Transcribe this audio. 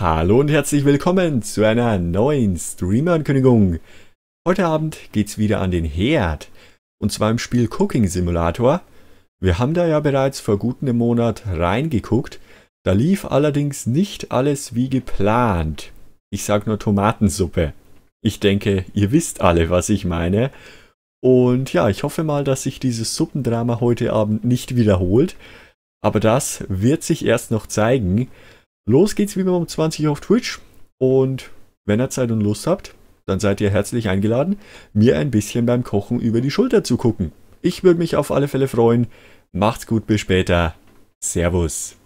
Hallo und herzlich willkommen zu einer neuen Streamer-Ankündigung. Heute Abend geht's wieder an den Herd. Und zwar im Spiel Cooking Simulator. Wir haben da ja bereits vor gut einem Monat reingeguckt. Da lief allerdings nicht alles wie geplant. Ich sag nur Tomatensuppe. Ich denke, ihr wisst alle, was ich meine. Und ja, ich hoffe mal, dass sich dieses Suppendrama heute Abend nicht wiederholt. Aber das wird sich erst noch zeigen. Los geht's wie immer um 20 Uhr auf Twitch und wenn ihr Zeit und Lust habt, dann seid ihr herzlich eingeladen, mir ein bisschen beim Kochen über die Schulter zu gucken. Ich würde mich auf alle Fälle freuen. Macht's gut, bis später. Servus.